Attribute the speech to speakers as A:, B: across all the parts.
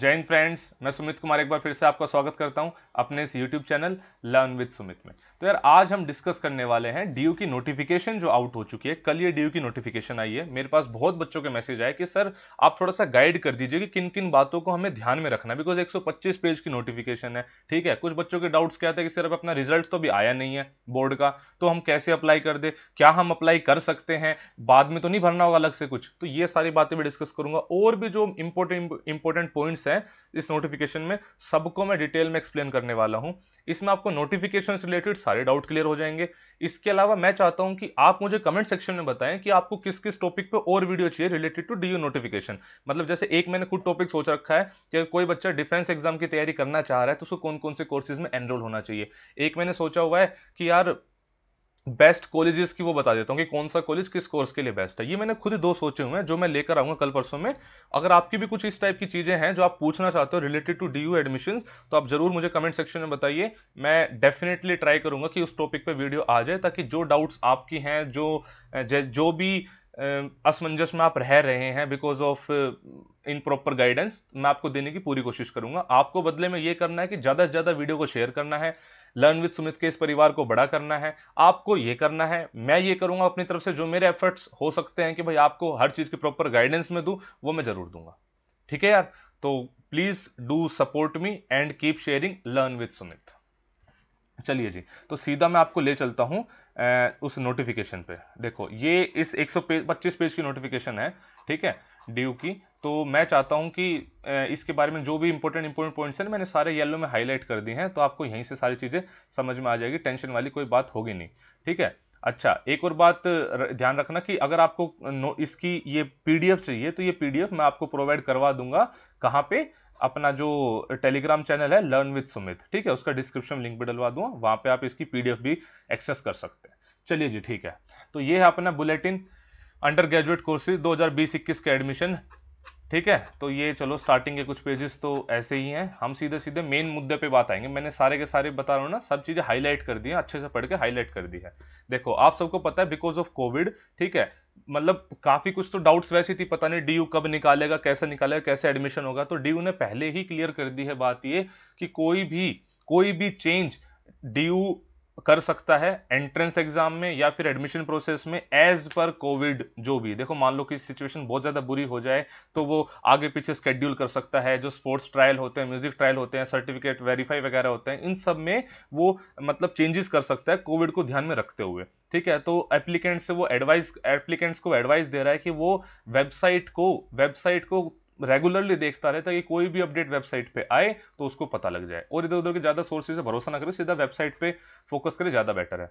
A: जय हिंद फ्रेंड्स मैं सुमित कुमार एक बार फिर से आपका स्वागत करता हूं अपने इस YouTube channel learn with Sumit में तो यार आज हम डिस्कस करने वाले हैं डीयू की नोटिफिकेशन जो आउट हो चुकी है कल ये डीयू की नोटिफिकेशन आई है मेरे पास बहुत बच्चों के मैसेज आए कि सर आप थोड़ा सा गाइड कर दीजिए कि किन किन बातों को हमें ध्यान में रखना बिकॉज एक पेज की नोटिफिकेशन है ठीक है कुछ बच्चों के डाउट्स क्या था कि सर अब अपना रिजल्ट तो भी आया नहीं है बोर्ड का तो हम कैसे अप्लाई कर दे क्या हम अप्लाई कर सकते हैं बाद में तो नहीं भरना होगा अलग से कुछ तो ये सारी बातें भी डिस्कस करूंगा और भी जो इंपॉर्टेंट इंपॉर्टेंट पॉइंट्स है इस नोटिफिकेशन में सबको मैं डिटेल में एक्सप्लेन करने वाला हूं इसमें आपको नोटिफिकेशन से रिलेटेड सारे डाउट क्लियर हो जाएंगे इसके अलावा मैं चाहता हूं कि आप मुझे कमेंट सेक्शन में बताएं कि आपको किस किस टॉपिक पे और वीडियो चाहिए रिलेटेड टू डी नोटिफिकेशन मतलब जैसे एक मैंने खुद टॉपिक सोच रखा है कि कोई बच्चा डिफेंस एग्जाम की तैयारी करना चाह रहा है तो उसको कौन कौन से कोर्सेज में एनरोल होना चाहिए एक मैंने सोचा हुआ है कि यार बेस्ट कॉलेजेस की वो बता देता हूँ कि कौन सा कॉलेज किस कोर्स के लिए बेस्ट है ये मैंने खुद दो सोचे हुए हैं जो मैं लेकर आऊंगा कल परसों में अगर आपकी भी कुछ इस टाइप की चीज़ें हैं जो आप पूछना चाहते हो related to D U admission तो आप जरूर मुझे कमेंट सेक्शन में बताइए मैं डेफिनेटली ट्राई करूंगा कि उस टॉपिक पर वीडियो आ जाए ताकि जो डाउट्स आपकी हैं जो जो भी असमंजस में आप रह रहे हैं because of improper guidance मैं आपको देने की पूरी कोशिश करूंगा आपको बदले में ये करना है कि ज़्यादा से ज़्यादा वीडियो को शेयर करना है लर्न विद सुमित के इस परिवार को बड़ा करना है आपको ये करना है मैं ये करूंगा अपनी तरफ से जो मेरे एफर्ट्स हो सकते हैं कि भाई आपको हर चीज़ की प्रॉपर गाइडेंस में दूँ वो मैं ज़रूर दूंगा ठीक है यार तो please do support me and keep sharing learn with Sumit चलिए जी तो सीधा मैं आपको ले चलता हूँ उस नोटिफिकेशन पे देखो ये इस एक पच्चीस पेज की नोटिफिकेशन है ठीक है ड्यू की तो मैं चाहता हूं कि इसके बारे में जो भी इंपॉर्टेंट इंपॉर्टेंट पॉइंट्स हैं मैंने सारे येलो में हाईलाइट कर दिए हैं तो आपको यहीं से सारी चीज़ें समझ में आ जाएगी टेंशन वाली कोई बात होगी नहीं ठीक है अच्छा एक और बात ध्यान रखना कि अगर आपको इसकी ये पीडीएफ चाहिए तो ये पीडीएफ मैं आपको प्रोवाइड करवा दूंगा कहाँ पे अपना जो टेलीग्राम चैनल है लर्न विद सुमित ठीक है उसका डिस्क्रिप्शन लिंक भी डलवा दूंगा वहाँ पे आप इसकी पीडीएफ भी एक्सेस कर सकते हैं चलिए जी ठीक है तो ये है अपना बुलेटिन अंडर ग्रेजुएट कोर्सेज 2020-21 के एडमिशन ठीक है तो ये चलो स्टार्टिंग के कुछ पेजेस तो ऐसे ही हैं हम सीधे सीधे मेन मुद्दे पे बात आएंगे मैंने सारे के सारे बता रहा हूँ ना सब चीज़ें हाईलाइट कर दी है अच्छे से पढ़ के हाईलाइट कर दी है देखो आप सबको पता है बिकॉज ऑफ कोविड ठीक है मतलब काफ़ी कुछ तो डाउट्स वैसे थी पता नहीं डी कब निकालेगा कैसे निकालेगा कैसे एडमिशन होगा तो डी ने पहले ही क्लियर कर दी है बात ये कि कोई भी कोई भी चेंज डी कर सकता है एंट्रेंस एग्जाम में या फिर एडमिशन प्रोसेस में एज पर कोविड जो भी देखो मान लो कि सिचुएशन बहुत ज़्यादा बुरी हो जाए तो वो आगे पीछे स्केड्यूल कर सकता है जो स्पोर्ट्स ट्रायल होते हैं म्यूजिक ट्रायल होते हैं सर्टिफिकेट वेरीफाई वगैरह होते हैं इन सब में वो मतलब चेंजेस कर सकता है कोविड को ध्यान में रखते हुए ठीक है तो एप्लीकेंट से वो एडवाइस एप्लीकेंट्स को एडवाइस दे रहा है कि वो वेबसाइट को वेबसाइट को रेगुलरली देखता रहे ताकि कोई भी अपडेट वेबसाइट पे आए तो उसको पता लग जाए और इधर उधर के ज़्यादा सोर्सेज से भरोसा ना करें सीधा वेबसाइट पे फोकस करें ज़्यादा बेटर है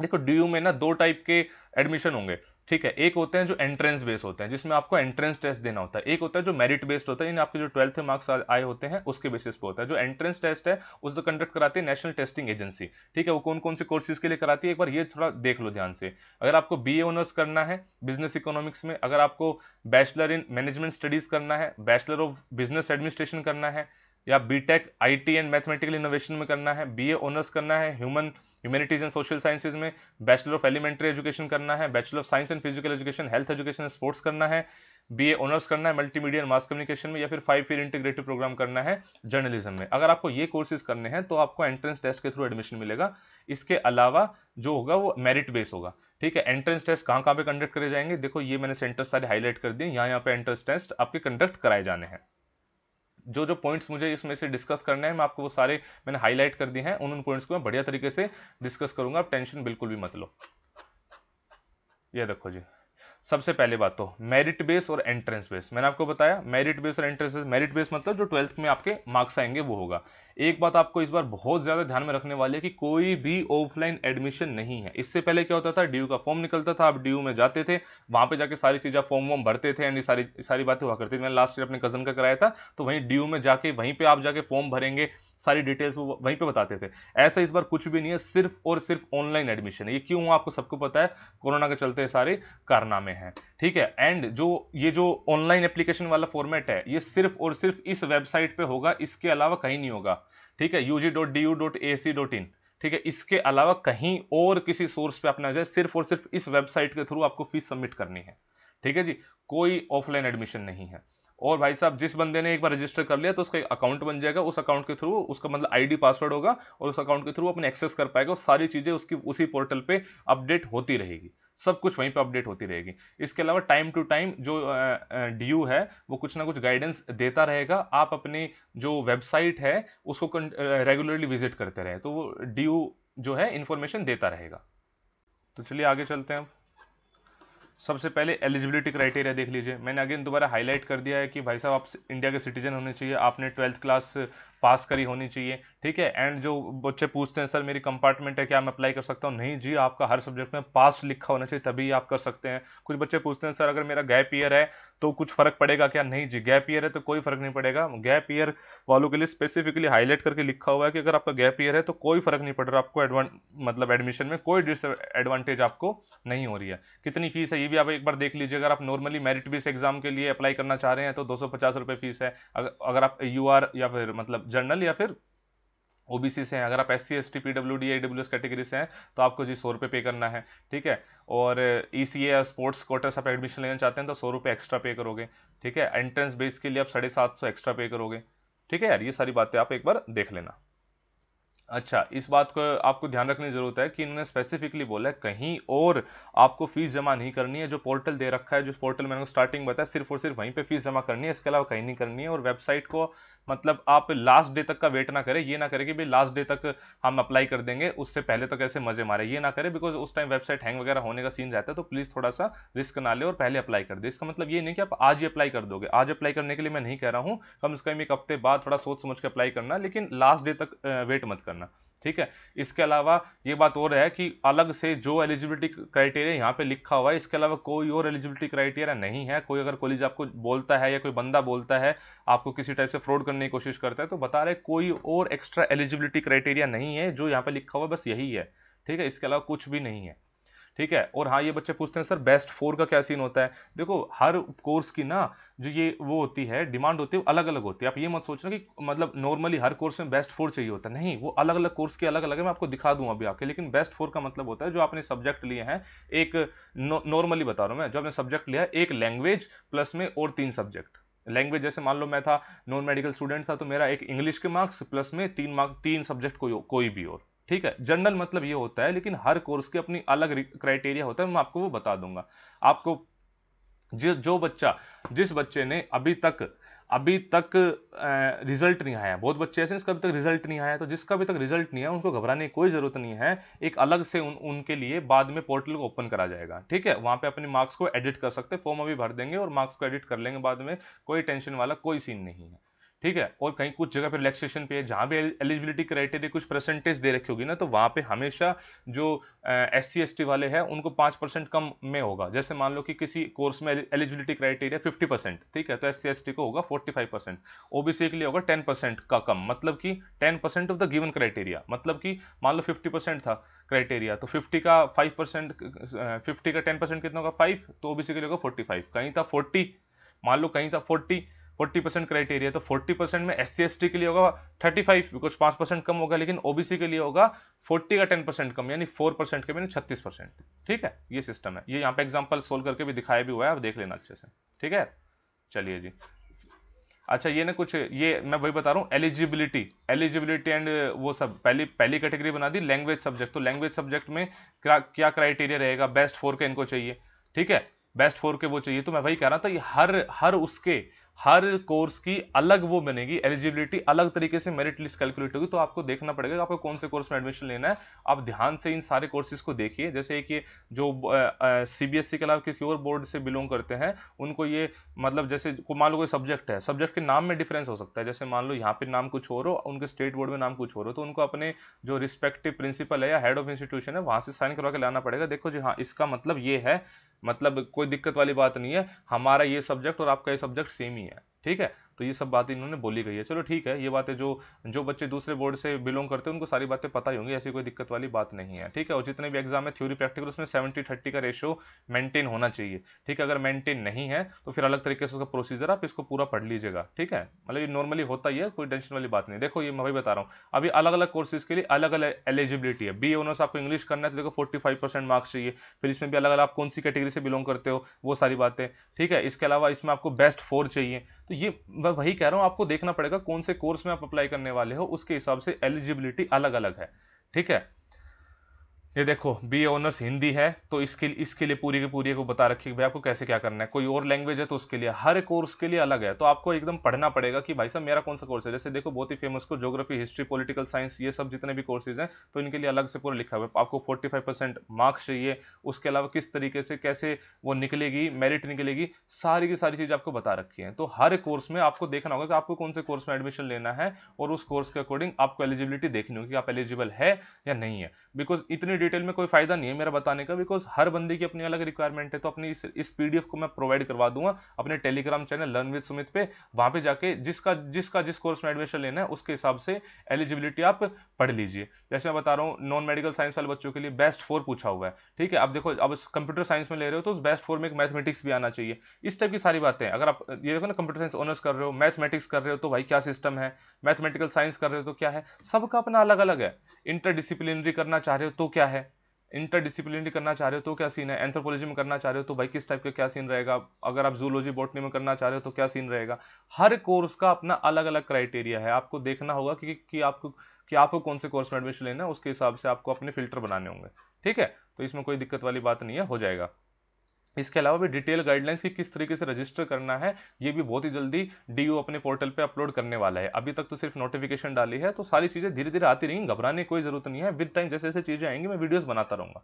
A: देखो डी यू में ना दो टाइप के एडमिशन होंगे ठीक है एक होते हैं जो एंट्रेंस बेस्ड होते हैं जिसमें आपको एंट्रेंस टेस्ट देना होता है एक होता है जो मेरिट बेस्ड होता है यानी आपके जो ट्वेल्थ मार्क्स आए होते हैं उसके बेसिस पे होता है जो एंट्रेंस टेस्ट है उसको कंडक्ट कराती है नेशनल टेस्टिंग एजेंसी ठीक है वो कौन कौन से कोर्सेज के लिए कराती है एक बार ये थोड़ा देख लो ध्यान से अगर आपको बी ऑनर्स करना है बिजनेस इकोनॉमिक्स में अगर आपको बैचलर इन मैनेजमेंट स्टडीज करना है बैचलर ऑफ बिजनेस एडमिनिस्ट्रेशन करना है या BTech IT and mathematical innovation में करना है बीए ऑनर्स करना है human humanities and social sciences में बैचलर ऑफ एलिमेंट्री एजुकेशन करना है bachelor of science and physical education health education sports करना है बी ए ऑनर्स करना है मल्टीमीडिया एंड मास कम्युनिकेशन में या फिर फाइव ईयर इंटीग्रेटिव प्रोग्राम करना है जर्नलिज्म में अगर आपको ये कोर्सेज करने हैं तो आपको एंट्रेंस टेस्ट के थ्रू एडमिशन मिलेगा इसके अलावा जो होगा वो मेरिट बेस होगा ठीक है एंट्रेंस टेस्ट कहाँ कहाँ पे कंडक्ट करे जाएंगे देखो ये मैंने सेंटर सारे हाईलाइट कर दिए यहाँ यहाँ पे एंट्रेंस टेस्ट आपके कंडक्ट कराए जाने हैं जो जो पॉइंट्स मुझे इसमें से डिस्कस करने है मैं आपको वो सारे मैंने हाईलाइट कर दिए हैं उन उन पॉइंट्स को मैं बढ़िया तरीके से डिस्कस करूंगा आप टेंशन बिल्कुल भी मत लो ये देखो जी सबसे पहले बात तो मेरिट बेस और एंट्रेंस बेस मैंने आपको बताया मेरिट बेस और एंट्रेंस बेस मेरिट बेस मतलब जो ट्वेल्थ में आपके मार्क्स आएंगे वो होगा एक बात आपको इस बार बहुत ज़्यादा ध्यान में रखने वाली है कि कोई भी ऑफलाइन एडमिशन नहीं है इससे पहले क्या होता था डी का फॉर्म निकलता था आप डी में जाते थे वहाँ पे जाके सारी चीज़ें फॉर्म वॉर्म भरते थे एंड सारी सारी बातें हुआ करती थी मैंने लास्ट ईयर अपने कज़न का कराया था तो वहीं डी में जाके वहीं पर आप जाके फॉर्म भरेंगे सारी डिटेल्स वो वहीं पे बताते थे ऐसा इस बार कुछ भी नहीं है सिर्फ और सिर्फ ऑनलाइन एडमिशन है ये क्यों आपको सबको पता है कोरोना के चलते सारे कारनामे हैं ठीक है एंड जो ये जो ऑनलाइन एप्लीकेशन वाला फॉर्मेट है ये सिर्फ और सिर्फ इस वेबसाइट पे होगा इसके अलावा कहीं नहीं होगा ठीक है UG dot D U dot A C dot in ठीक है इसके अलावा कहीं और किसी सोर्स पे अपना जाए सिर्फ और सिर्फ इस वेबसाइट के थ्रू आपको फीस सबमिट करनी है ठीक है जी कोई ऑफलाइन एडमिशन नहीं है और भाई साहब जिस बंदे ने एक बार रजिस्टर कर लिया तो उसका एक अकाउंट बन जाएगा उस अकाउंट के थ्रू उसका मतलब आईडी पासवर्ड होगा और उस अकाउंट के थ्रू अपने एक्सेस कर पाएगा और सारी चीज़ें उसकी उसी पोर्टल पे अपडेट होती रहेगी सब कुछ वहीं पे अपडेट होती रहेगी इसके अलावा टाइम टू टाइम जो डी uh, uh, है वो कुछ ना कुछ गाइडेंस देता रहेगा आप अपनी जो वेबसाइट है उसको रेगुलरली विजिट करते रहे तो वो डी जो है इंफॉर्मेशन देता रहेगा तो चलिए आगे चलते हैं सबसे पहले एलिजिबिलिटी क्राइटेरिया देख लीजिए मैंने अगेन दोबारा हाईलाइट कर दिया है कि भाई साहब आप इंडिया के सिटीजन होने चाहिए आपने ट्वेल्थ क्लास पास करी होनी चाहिए ठीक है एंड जो बच्चे पूछते हैं सर मेरी कंपार्टमेंट है क्या मैं अप्लाई कर सकता हूँ नहीं जी आपका हर सब्जेक्ट में पास लिखा होना चाहिए तभी आप कर सकते हैं कुछ बच्चे पूछते हैं सर अगर मेरा गैप ईयर है तो कुछ फर्क पड़ेगा क्या नहीं जी गैप ईयर है तो कोई फर्क नहीं पड़ेगा गैप ईयर वालों के लिए स्पेसिफिकली हाईलाइट करके लिखा हुआ है कि अगर आपका गैप ईयर है तो कोई फर्क नहीं पड़ रहा आपको एडवान मतलब एडमिशन में कोई डिसएडवांटेज आपको नहीं हो रही है कितनी फीस है ये भी आप एक बार देख लीजिए अगर आप नॉर्मली मेरिट बेस एग्जाम के लिए अप्लाई करना चाह रहे हैं तो दो सौ फीस है अगर आप यू या फिर मतलब जनरल या फिर ओबीसी से हैं अगर आप S C S T PW W S category से हैं तो आपको जी सौ रुपये पे करना है ठीक है और ई सी ए स्पोर्ट्स कोटा से आप एडमिशन लेना चाहते हैं तो सौ रुपये एक्स्ट्रा पे करोगे ठीक है एंट्रेंस बेस के लिए आप साढ़े सात सौ एक्स्ट्रा पे करोगे ठीक है यार ये सारी बातें आप एक बार देख लेना अच्छा इस बात को आपको ध्यान रखने की जरूरत है कि इन्होंने स्पेसिफिकली बोला है कहीं और आपको फीस जमा नहीं करनी है जो पोर्टल दे रखा है जिस पोर्टल मैंने स्टार्टिंग बताया सिर्फ और सिर्फ वहीं पे फीस जमा करनी है इसके अलावा कहीं नहीं करनी है और वेबसाइट को मतलब आप लास्ट डे तक का वेट ना करें ये ना करें कि भाई लास्ट डे तक हम अप्लाई कर देंगे उससे पहले तक ऐसे मजे मारे ये ना करें बिकॉज उस टाइम वेबसाइट हैंग वगैरह होने का सीन रहता है तो प्लीज़ थोड़ा सा रिस्क ना ले और पहले अप्लाई कर दे इसका मतलब ये नहीं कि आप आज ही अप्लाई कर दोगे आज अप्लाई करने के लिए मैं नहीं कह रहा हूँ कम से कम एक हफ्ते बाद थोड़ा सोच समझ के अप्लाई करना लेकिन लास्ट डे तक वेट मत करना ठीक है इसके अलावा ये बात और है कि अलग से जो एलिजिबिलिटी क्राइटेरिया यहाँ पे लिखा हुआ है इसके अलावा कोई और एलिजिबिलिटी क्राइटेरिया नहीं है कोई अगर कॉलेज आपको बोलता है या कोई बंदा बोलता है आपको किसी टाइप से फ्रॉड करने की कोशिश करता है तो बता रहे कोई और एक्स्ट्रा एलिजिबिलिटी क्राइटेरिया नहीं है जो यहाँ पे लिखा हुआ बस यही है ठीक है इसके अलावा कुछ भी नहीं है ठीक है और हाँ ये बच्चे पूछते हैं सर बेस्ट फोर का क्या सीन होता है देखो हर कोर्स की ना जो ये वो होती है डिमांड होती है अलग अलग होती है आप ये मत सोचना कि मतलब नॉर्मली हर कोर्स में बेस्ट फोर चाहिए होता है नहीं वो अलग अलग कोर्स के अलग अलग है मैं आपको दिखा दूँ अभी आपके लेकिन बेस्ट फोर का मतलब होता है जो आपने सब्जेक्ट लिए हैं एक नॉर्मली बता रहा हूँ मैं जो आपने सब्जेक्ट लिया है एक लैंग्वेज प्लस में और तीन सब्जेक्ट लैंग्वेज जैसे मान लो मैं था नॉन मेडिकल स्टूडेंट था तो मेरा एक इंग्लिश के मार्क्स प्लस में तीन मार्क्स तीन सब्जेक्ट कोई कोई भी और ठीक है जनरल मतलब ये होता है लेकिन हर कोर्स के अपनी अलग क्राइटेरिया होता है मैं आपको वो बता दूंगा आपको जो जो बच्चा जिस बच्चे ने अभी तक अभी तक रिजल्ट नहीं आया बहुत बच्चे ऐसे जिसका अभी तक रिजल्ट नहीं आया तो जिसका अभी तक रिजल्ट नहीं आया उनको घबराने की कोई ज़रूरत नहीं है एक अलग से उन उनके लिए बाद में पोर्टल को ओपन करा जाएगा ठीक है वहां पे अपने मार्क्स को एडिट कर सकते हैं फॉर्म अभी भर देंगे और मार्क्स को एडिट कर लेंगे बाद में कोई टेंशन वाला कोई सीन नहीं है ठीक है और कहीं कुछ जगह पे रिलैक्सेशन पे जहाँ भी एलिजिबिलिटी क्राइटेरिया कुछ परसेंटेज दे रखी होगी ना तो वहाँ पे हमेशा जो एस सी एस टी वाले हैं उनको पाँच परसेंट कम में होगा जैसे मान लो कि किसी कोर्स में एलिजिबिलिटी क्राइटेरिया फिफ्टी परसेंट ठीक है तो एस सी एस टी को होगा forty five percent O B C के लिए होगा टेन परसेंट का कम मतलब कि ten percent of the given criteria मतलब कि मान लो फिफ्टी परसेंट था क्राइटेरिया तो फिफ्टी का फाइव परसेंट फिफ्टी का टेन परसेंट कितना होगा फाइव तो ओ बी सी के लिए होगा फोर्टी फाइव कहीं था फोर्टी मान लो कहीं था फोर्टी फोर्टी परसेंट क्राइटेरिया तो फोर्टी परसेंट में एस सी एस टी के लिए होगा थर्टी फाइव बिकॉज पांच परसेंट कम होगा लेकिन ओबीसी के लिए होगा फोर्टी का टेन परसेंट कम यानी फोर परसेंट कम यानी छत्तीस परसेंट ठीक है ये सिस्टम है ये यहाँ पे एग्जाम्पल सोल्व करके भी दिखाया भी हुआ है आप देख लेना अच्छे से ठीक है चलिए जी अच्छा ये ना कुछ ये मैं वही बता रहा हूँ एलिजिबिलिटी एलिजिबिलिटी एंड वो सब पहली पहली कैटेगरी बना दी लैंग्वेज सब्जेक्ट तो लैंग्वेज सब्जेक्ट में क्या क्राइटेरिया रहेगा बेस्ट फोर के इनको चाहिए ठीक है बेस्ट फोर के वो चाहिए तो मैं वही कह रहा था ये हर हर उसके हर कोर्स की अलग वो बनेगी एलिजिबिलिटी अलग तरीके से मेरिट लिस्ट कैलकुलेट होगी तो आपको देखना पड़ेगा आपको कौन से कोर्स में एडमिशन लेना है आप ध्यान से इन सारे कोर्सेज को देखिए जैसे कि जो सीबीएसई के अलावा किसी और बोर्ड से बिलोंग करते हैं उनको ये मतलब जैसे को मान लो कोई सब्जेक्ट है सब्जेक्ट के नाम में डिफरेंस हो सकता है जैसे मान लो यहाँ पे नाम कुछ और हो उनके स्टेट बोर्ड में नाम कुछ और हो तो उनको अपने जो रिस्पेक्टिव प्रिंसिपल है या हेड ऑफ इंस्टीट्यूशन है वहाँ से साइन करवा के लाना पड़ेगा देखो जी हाँ इसका मतलब ये है मतलब कोई दिक्कत वाली बात नहीं है हमारा ये सब्जेक्ट और आपका ये सब्जेक्ट सेम ही है ठीक है तो ये सब बातें इन्होंने बोली गई है चलो ठीक है ये बातें जो जो बच्चे दूसरे बोर्ड से बिलोंग करते हैं उनको सारी बातें पता ही होंगी ऐसी कोई दिक्कत वाली बात नहीं है ठीक है और जितने भी एग्जाम है थ्योरी प्रैक्टिकल उसमें सेवेंटी थर्टी का रेशो मेंटेन होना चाहिए ठीक है अगर मेंटेन नहीं है तो फिर अलग तरीके से उसका प्रोसीजर आप इसको पूरा पढ़ लीजिएगा ठीक है मतलब ये नॉर्मली होता ही है कोई टेंशन वाली बात नहीं देखो ये मैं भी बता रहा हूँ अभी अलग अलग कोर्सेज के लिए अलग अलग एलिजिबिलिटी है बी ऑनर्स आपको इंग्लिश करना है तो देखो फोर्टी फाइव परसेंट मार्क्स चाहिए फिर इसमें भी अलग अलग आप कौन सी कैटेगरी से बिलोंग करते हो वो सारी बातें ठीक है इसके अलावा इसमें आपको बेस्ट फोर चाहिए तो ये मैं वही कह रहा हूँ आपको देखना पड़ेगा कौन से कोर्स में आप अप्लाई करने वाले हो उसके हिसाब से एलिजिबिलिटी अलग अलग है ठीक है ये देखो बी ऑनर्स हिंदी है तो इसके इसके लिए पूरी की पूरी को बता रखी है भाई आपको कैसे क्या करना है कोई और लैंग्वेज है तो उसके लिए हर कोर्स के लिए अलग है तो आपको एकदम पढ़ना पड़ेगा कि भाई साहब मेरा कौन सा कोर्स है जैसे देखो बहुत ही फेमस को जोग्राफी हिस्ट्री पॉलिटिकल साइंस ये सब जितने भी कोर्सेज हैं तो इनके लिए अलग से पूरा लिखा हुआ है आपको फोर्टी मार्क्स चाहिए उसके अलावा किस तरीके से कैसे वो निकलेगी मेरिट निकलेगी सारी की सारी चीज़ आपको बता रखी है तो हर कोर्स में आपको देखना होगा कि आपको कौन से कोर्स में एडमिशन लेना है और उस कोर्स के अकॉर्डिंग आपको एलिजिबिलिटी देखनी होगी आप एलिजिबल है या नहीं है बिकॉज इतनी डिटेल में कोई फायदा नहीं है मेरा बताने का बिकॉज हर बंदे की अपनी अलग रिक्वायरमेंट है तो अपनी इस, पीडीएफ को मैं प्रोवाइड करवा दूंगा अपने Telegram channel learn with Sumit पे वहां पे जाके जिसका जिसका जिस कोर्स में एडमिशन लेना है उसके हिसाब से एलिजिबिलिटी आप पढ़ लीजिए जैसे मैं बता रहा हूँ नॉन मेडिकल साइंस वाले बच्चों के लिए बेस्ट फोर पूछा हुआ है ठीक है आप देखो अब कंप्यूटर साइंस में ले रहे हो तो उस बेस्ट फोर में एक मैथमेटिक्स भी आना चाहिए इस टाइप की सारी बातें अगर आप ये देखो ना कंप्यूटर साइंस ऑनर्स कर रहे हो मैथमेटिक्स कर रहे हो तो भाई क्या सिस्टम है मैथमेटिकल साइंस कर रहे हो तो क्या है सबका अपना अलग अलग है इंटरडिसिप्लिनरी करना चाह रहे हो तो क्या है इंटरडिसिप्लिनरी करना चाह रहे हो तो क्या सीन है एंथ्रोपोलॉजी में करना चाह रहे हो तो भाई किस टाइप का क्या सीन रहेगा अगर आप जूलॉजी बॉटनी में करना चाह रहे हो तो क्या सीन रहेगा हर कोर्स का अपना अलग अलग क्राइटेरिया है आपको देखना होगा कि, कि आपको कि आपको कौन से कोर्स में एडमिशन लेना है उसके हिसाब से आपको अपने फिल्टर बनाने होंगे ठीक है तो इसमें कोई दिक्कत वाली बात नहीं है हो जाएगा इसके अलावा भी डिटेल गाइडलाइंस की किस तरीके से रजिस्टर करना है ये भी बहुत ही जल्दी डी अपने पोर्टल पे अपलोड करने वाला है अभी तक तो सिर्फ नोटिफिकेशन डाली है तो सारी चीज़ें धीरे धीरे आती रहेंगी घबराने की कोई जरूरत नहीं है विद टाइम जैसे जैसे चीज़ें आएंगी मैं वीडियोज़ बनाता रहूंगा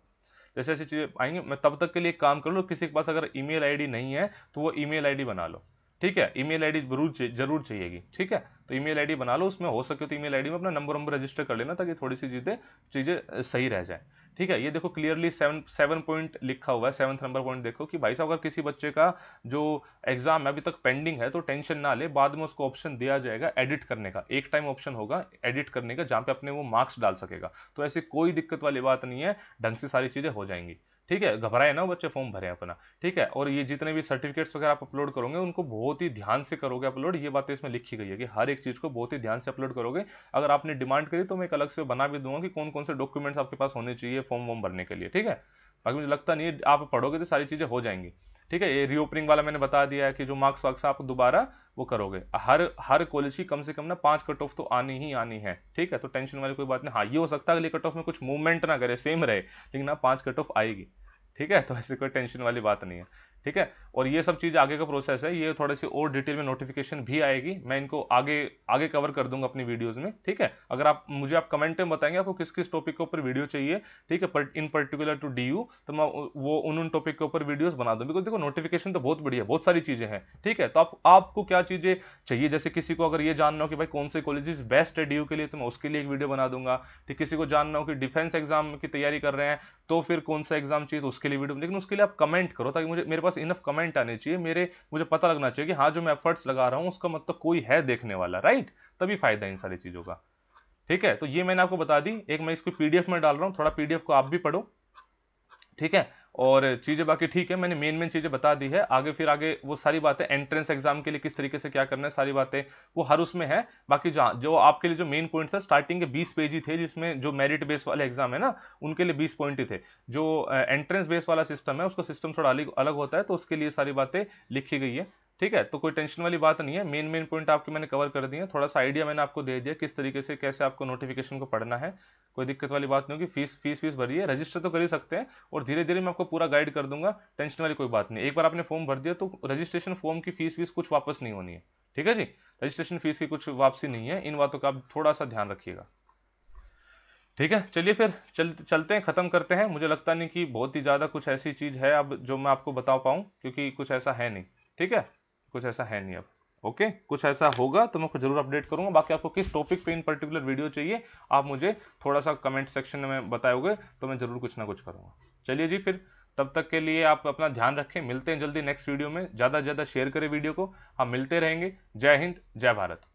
A: जैसे जैसे चीज़ें आएंगी मैं तब तक के लिए काम कर लो किसी के पास अगर ईमेल आईडी नहीं है तो वो ईमेल आईडी बना लो ठीक है ईमेल आईडी जरूर जरूर चाहिएगी ठीक है तो ईमेल आईडी बना लो उसमें हो सके तो ईमेल आईडी में अपना नंबर नंबर रजिस्टर कर लेना ताकि थोड़ी सी चीजें चीजें सही रह जाए ठीक है ये देखो क्लियरली सेवन सेवन पॉइंट लिखा हुआ है सेवन्थ नंबर पॉइंट देखो कि भाई साहब अगर किसी बच्चे का जो एग्जाम है अभी तक पेंडिंग है तो टेंशन ना ले बाद में उसको ऑप्शन दिया जाएगा एडिट करने का एक टाइम ऑप्शन होगा एडिट करने का जहाँ पे अपने वो मार्क्स डाल सकेगा तो ऐसी कोई दिक्कत वाली बात नहीं है ढंग से सारी चीजें हो जाएंगी ठीक है घबराए ना बच्चे फॉर्म भरे अपना ठीक है और ये जितने भी सर्टिफिकेट्स वगैरह आप अपलोड करोगे उनको बहुत ही ध्यान से करोगे अपलोड ये बातें इसमें लिखी गई है कि हर एक चीज़ को बहुत ही ध्यान से अपलोड करोगे अगर आपने डिमांड करी तो मैं एक अलग से बना भी दूंगा कि कौन कौन से डॉक्यूमेंट्स आपके पास होने चाहिए फॉर्म वॉर्म भरने के लिए ठीक है बाकी मुझे लगता नहीं है आप पढ़ोगे तो सारी चीज़ें हो जाएंगी ठीक है ये रीओपनिंग वाला मैंने बता दिया है कि जो मार्क्स वार्क्स आप दोबारा वो करोगे हर हर कॉलेज की कम से कम ना पांच कट ऑफ तो आनी ही आनी है ठीक है तो टेंशन वाली कोई बात नहीं हाँ ये हो सकता है अगले कट ऑफ में कुछ मूवमेंट ना करे सेम रहे लेकिन ना हाँ, पांच कट ऑफ आएगी ठीक है तो ऐसे कोई टेंशन वाली बात नहीं है ठीक है और ये सब चीज़ आगे का प्रोसेस है ये थोड़े से और डिटेल में नोटिफिकेशन भी आएगी मैं इनको आगे आगे कवर कर दूंगा अपनी वीडियोस में ठीक है अगर आप मुझे आप कमेंट में बताएंगे आपको किस किस टॉपिक के ऊपर वीडियो चाहिए ठीक है इन पर्टिकुलर टू डी तो मैं वो उन उन टॉपिक के ऊपर वीडियोज बना दूँ बिकॉज देखो नोटिफिकेशन तो बहुत बढ़िया बहुत सारी चीज़ें हैं ठीक है तो आप, आपको क्या चीज़ें चाहिए जैसे किसी को अगर ये जानना हो कि भाई कौन से कॉलेजेस बेस्ट है डी के लिए तो मैं उसके लिए एक वीडियो बना दूंगा ठीक किसी को जानना हो कि डिफेंस एग्जाम की तैयारी कर रहे हैं तो फिर कौन सा एग्जाम चाहिए तो उसके लिए वीडियो लेकिन उसके लिए आप कमेंट करो ताकि मुझे मेरे पास पास इनफ कमेंट आने चाहिए मेरे मुझे पता लगना चाहिए कि हाँ जो मैं एफर्ट्स लगा रहा हूँ उसका मतलब कोई है देखने वाला राइट तभी फायदा इन सारी चीज़ों का ठीक है तो ये मैंने आपको बता दी एक मैं इसको पीडीएफ में डाल रहा हूँ थोड़ा पीडीएफ को आप भी पढ़ो ठीक है और चीज़ें बाकी ठीक है मैंने मेन मेन चीज़ें बता दी है आगे फिर आगे वो सारी बातें एंट्रेंस एग्जाम के लिए किस तरीके से क्या करना है सारी बातें वो हर उसमें है बाकी जहाँ जो आपके लिए जो मेन पॉइंट्स है स्टार्टिंग के बीस पेज ही थे जिसमें जो मेरिट बेस वाले एग्जाम है ना उनके लिए बीस पॉइंट ही थे जो एंट्रेंस बेस वाला सिस्टम है उसका सिस्टम थोड़ा अलग अलग होता है तो उसके लिए सारी बातें लिखी गई है ठीक है तो कोई टेंशन वाली बात नहीं है मेन मेन पॉइंट आपके मैंने कवर कर दिए थोड़ा सा आइडिया मैंने आपको दे दिया किस तरीके से कैसे आपको नोटिफिकेशन को पढ़ना है कोई दिक्कत वाली बात नहीं होगी फीस फीस फीस भरिए रजिस्टर तो कर ही सकते हैं और धीरे धीरे मैं आपको पूरा गाइड कर दूंगा टेंशन वाली कोई बात नहीं एक बार आपने फॉर्म भर दिया तो रजिस्ट्रेशन फॉर्म की फीस वीस कुछ वापस नहीं होनी है ठीक है जी रजिस्ट्रेशन फीस की कुछ वापसी नहीं है इन बातों का आप थोड़ा सा ध्यान रखिएगा ठीक है चलिए फिर चल चलते हैं ख़त्म करते हैं मुझे लगता नहीं कि बहुत ही ज़्यादा कुछ ऐसी चीज़ है अब जो मैं आपको बता पाऊँ क्योंकि कुछ ऐसा है नहीं ठीक है कुछ ऐसा है नहीं अब ओके कुछ ऐसा होगा तो मैं आपको जरूर अपडेट करूंगा बाकी आपको किस टॉपिक पे इन पर्टिकुलर वीडियो चाहिए आप मुझे थोड़ा सा कमेंट सेक्शन में बताओगे तो मैं जरूर कुछ ना कुछ करूंगा चलिए जी फिर तब तक के लिए आप अपना ध्यान रखें मिलते हैं जल्दी नेक्स्ट वीडियो में ज़्यादा से ज़्यादा शेयर करें वीडियो को हम मिलते रहेंगे जय हिंद जय भारत